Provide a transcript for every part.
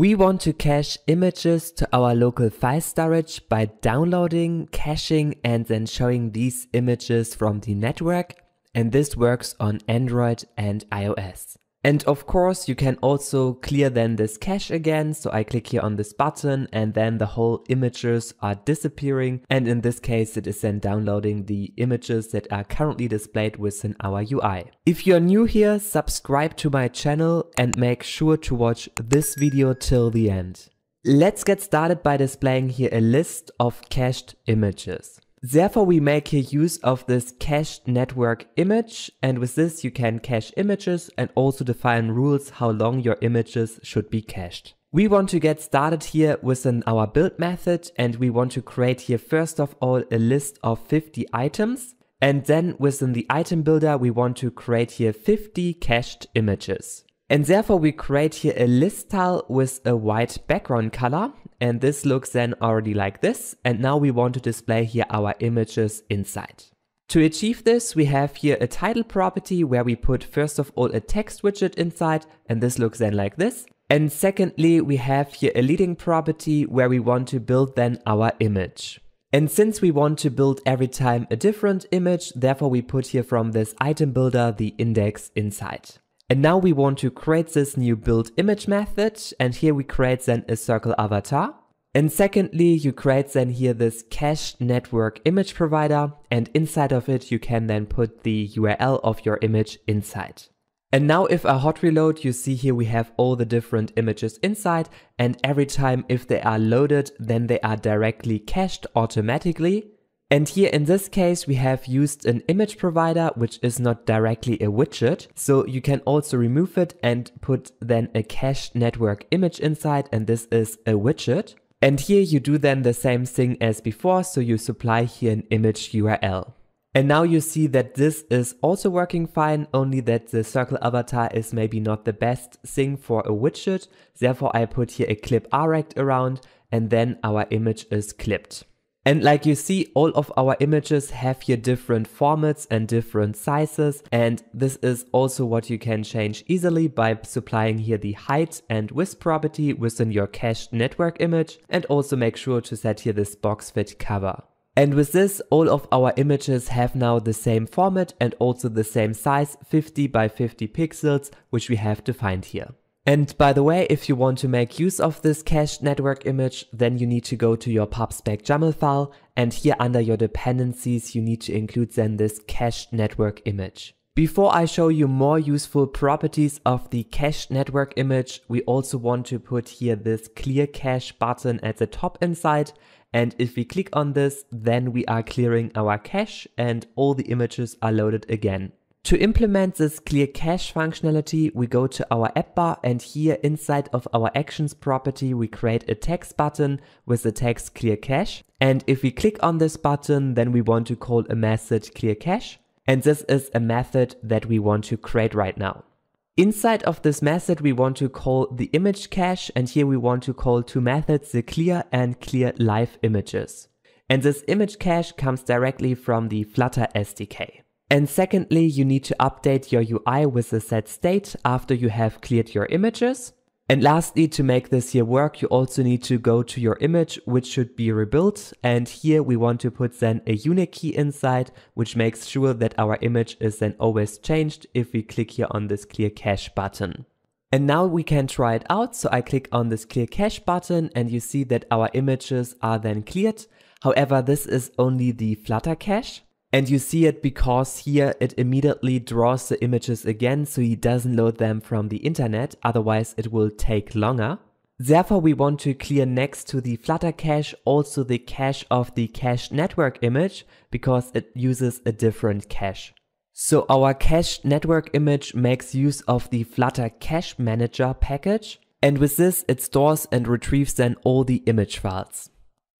We want to cache images to our local file storage by downloading, caching and then showing these images from the network and this works on Android and iOS. And of course, you can also clear then this cache again. So I click here on this button and then the whole images are disappearing. And in this case, it is then downloading the images that are currently displayed within our UI. If you're new here, subscribe to my channel and make sure to watch this video till the end. Let's get started by displaying here a list of cached images. Therefore, we make here use of this cached network image. And with this, you can cache images and also define rules how long your images should be cached. We want to get started here within our build method and we want to create here first of all a list of 50 items and then within the item builder we want to create here 50 cached images. And therefore we create here a list tile with a white background color. And this looks then already like this. And now we want to display here our images inside. To achieve this, we have here a title property where we put first of all a text widget inside. And this looks then like this. And secondly, we have here a leading property where we want to build then our image. And since we want to build every time a different image, therefore we put here from this item builder the index inside. And now we want to create this new build image method. And here we create then a circle avatar. And secondly, you create then here this cached network image provider. And inside of it, you can then put the URL of your image inside. And now if I hot reload, you see here we have all the different images inside and every time if they are loaded, then they are directly cached automatically. And here in this case, we have used an image provider, which is not directly a widget. So you can also remove it and put then a cached network image inside. And this is a widget. And here you do then the same thing as before. So you supply here an image URL. And now you see that this is also working fine, only that the circle avatar is maybe not the best thing for a widget. Therefore, I put here a clip rect around and then our image is clipped. And like you see, all of our images have here different formats and different sizes. And this is also what you can change easily by supplying here the height and width property within your cached network image. And also make sure to set here this box fit cover. And with this, all of our images have now the same format and also the same size, 50 by 50 pixels, which we have defined here. And by the way, if you want to make use of this cached network image, then you need to go to your pubspec file and here under your dependencies, you need to include then this cached network image. Before I show you more useful properties of the cached network image, we also want to put here this clear cache button at the top inside. And if we click on this, then we are clearing our cache and all the images are loaded again. To implement this clear cache functionality, we go to our app bar and here inside of our actions property, we create a text button with the text clear cache. And if we click on this button, then we want to call a method clear cache. And this is a method that we want to create right now. Inside of this method, we want to call the image cache and here we want to call two methods, the clear and clear live images. And this image cache comes directly from the Flutter SDK. And secondly, you need to update your UI with the set state after you have cleared your images. And lastly, to make this here work, you also need to go to your image, which should be rebuilt. And here we want to put then a unique key inside, which makes sure that our image is then always changed if we click here on this clear cache button. And now we can try it out. So I click on this clear cache button and you see that our images are then cleared. However, this is only the Flutter cache. And you see it because here it immediately draws the images again so he doesn't load them from the internet, otherwise it will take longer. Therefore we want to clear next to the Flutter cache also the cache of the cached network image because it uses a different cache. So our cached network image makes use of the Flutter cache manager package and with this it stores and retrieves then all the image files.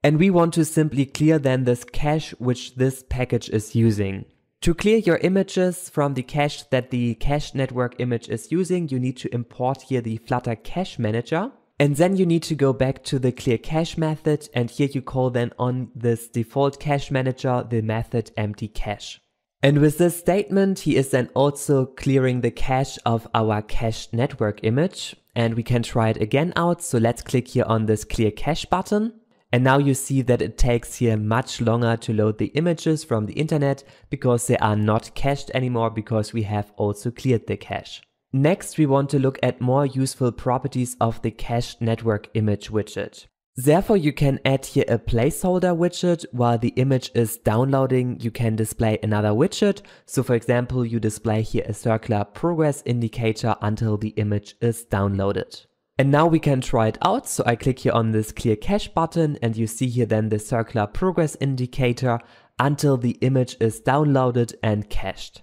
And we want to simply clear then this cache which this package is using. To clear your images from the cache that the cache network image is using, you need to import here the Flutter cache manager. And then you need to go back to the clear cache method and here you call then on this default cache manager the method empty cache. And with this statement, he is then also clearing the cache of our cached network image. And we can try it again out. So let's click here on this clear cache button. And now you see that it takes here much longer to load the images from the internet because they are not cached anymore because we have also cleared the cache. Next, we want to look at more useful properties of the cached network image widget. Therefore, you can add here a placeholder widget. While the image is downloading, you can display another widget. So for example, you display here a circular progress indicator until the image is downloaded. And now we can try it out. So I click here on this clear cache button and you see here then the circular progress indicator until the image is downloaded and cached.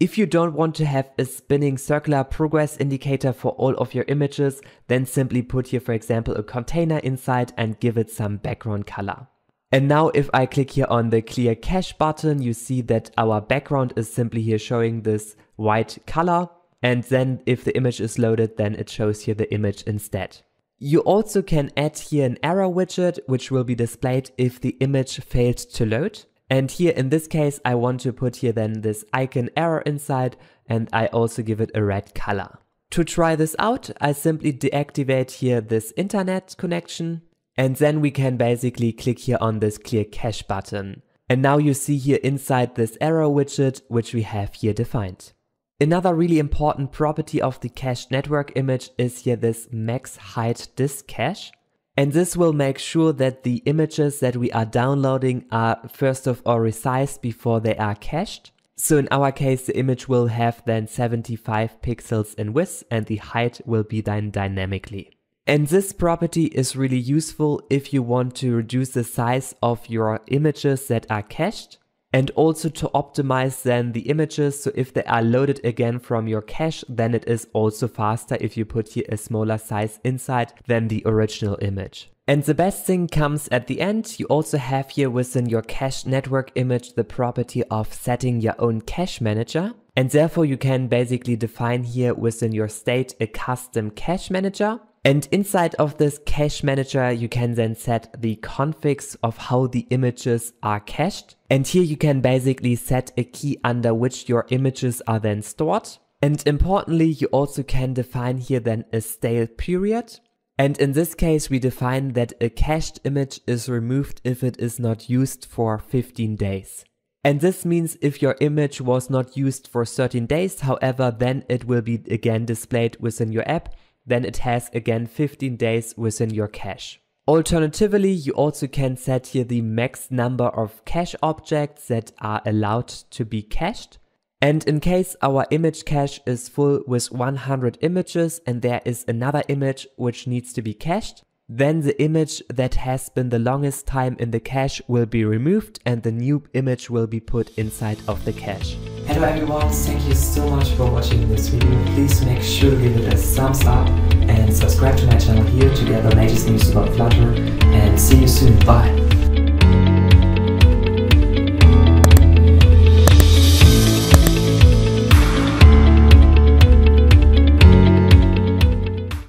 If you don't want to have a spinning circular progress indicator for all of your images, then simply put here for example a container inside and give it some background color. And now if I click here on the clear cache button, you see that our background is simply here showing this white color and then if the image is loaded, then it shows here the image instead. You also can add here an error widget, which will be displayed if the image failed to load. And here in this case, I want to put here then this icon error inside and I also give it a red color. To try this out, I simply deactivate here this internet connection and then we can basically click here on this clear cache button. And now you see here inside this error widget, which we have here defined. Another really important property of the cached network image is here this max height disk cache. And this will make sure that the images that we are downloading are first of all resized before they are cached. So in our case, the image will have then 75 pixels in width and the height will be done dynamically. And this property is really useful if you want to reduce the size of your images that are cached and also to optimize then the images. So if they are loaded again from your cache, then it is also faster if you put here a smaller size inside than the original image. And the best thing comes at the end. You also have here within your cache network image the property of setting your own cache manager. And therefore you can basically define here within your state a custom cache manager. And inside of this cache manager, you can then set the configs of how the images are cached. And here you can basically set a key under which your images are then stored. And importantly, you also can define here then a stale period. And in this case, we define that a cached image is removed if it is not used for 15 days. And this means if your image was not used for 13 days, however, then it will be again displayed within your app then it has again 15 days within your cache. Alternatively, you also can set here the max number of cache objects that are allowed to be cached. And in case our image cache is full with 100 images and there is another image which needs to be cached, then the image that has been the longest time in the cache will be removed and the new image will be put inside of the cache. Hello everyone, thank you so much for watching this video. Please make sure to give it a thumbs up and subscribe to my channel here to get the latest news about Flutter and see you soon, bye!